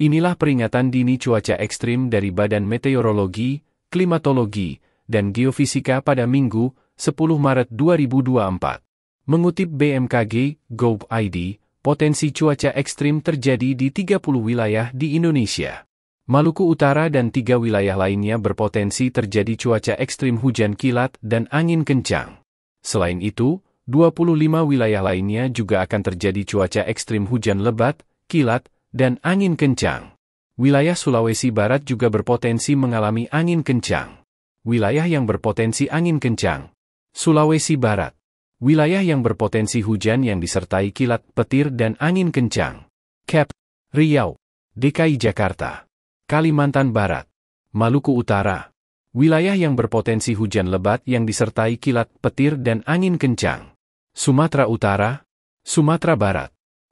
Inilah peringatan dini cuaca ekstrim dari Badan Meteorologi, Klimatologi, dan Geofisika pada Minggu, 10 Maret 2024. Mengutip BMKG, ID, potensi cuaca ekstrim terjadi di 30 wilayah di Indonesia. Maluku Utara dan tiga wilayah lainnya berpotensi terjadi cuaca ekstrim hujan kilat dan angin kencang. Selain itu, 25 wilayah lainnya juga akan terjadi cuaca ekstrim hujan lebat, kilat, dan angin kencang. Wilayah Sulawesi Barat juga berpotensi mengalami angin kencang. Wilayah yang berpotensi angin kencang. Sulawesi Barat. Wilayah yang berpotensi hujan yang disertai kilat, petir dan angin kencang. Kep, Riau, DKI Jakarta, Kalimantan Barat, Maluku Utara. Wilayah yang berpotensi hujan lebat yang disertai kilat, petir dan angin kencang. Sumatera Utara, Sumatera Barat,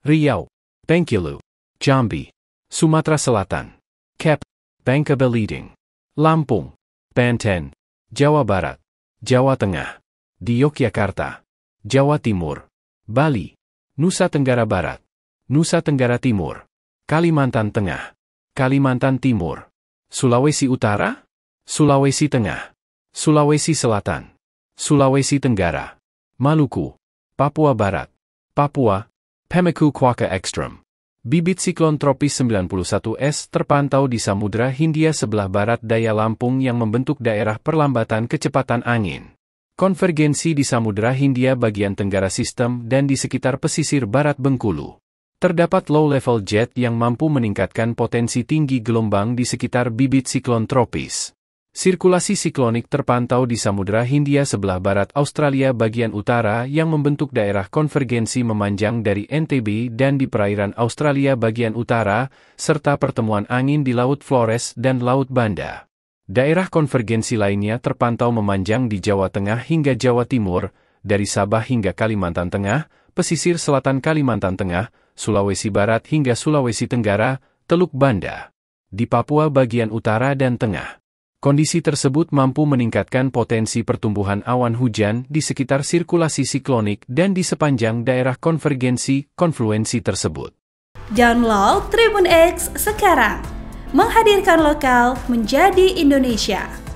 Riau. Thank you, Lou. Jambi, Sumatera Selatan. Bangka Belitung, Lampung, Banten, Jawa Barat, Jawa Tengah, di Yogyakarta, Jawa Timur, Bali, Nusa Tenggara Barat, Nusa Tenggara Timur, Kalimantan Tengah, Kalimantan Timur, Sulawesi Utara, Sulawesi Tengah, Sulawesi Selatan, Sulawesi Tenggara, Maluku, Papua Barat, Papua, Pemeku Kuaka Ekstrom, bibit siklon tropis 91S terpantau di Samudra Hindia sebelah barat daya Lampung yang membentuk daerah perlambatan kecepatan angin. Konvergensi di Samudra Hindia bagian tenggara sistem dan di sekitar pesisir barat Bengkulu. Terdapat low-level jet yang mampu meningkatkan potensi tinggi gelombang di sekitar bibit siklon tropis. Sirkulasi siklonik terpantau di Samudra Hindia sebelah barat Australia bagian utara yang membentuk daerah konvergensi memanjang dari NTB dan di perairan Australia bagian utara, serta pertemuan angin di Laut Flores dan Laut Banda. Daerah konvergensi lainnya terpantau memanjang di Jawa Tengah hingga Jawa Timur, dari Sabah hingga Kalimantan Tengah, pesisir selatan Kalimantan Tengah, Sulawesi Barat hingga Sulawesi Tenggara, Teluk Banda. Di Papua bagian utara dan tengah. Kondisi tersebut mampu meningkatkan potensi pertumbuhan awan hujan di sekitar sirkulasi siklonik dan di sepanjang daerah konvergensi konfluensi tersebut. Download Tribun X sekarang, menghadirkan lokal menjadi Indonesia.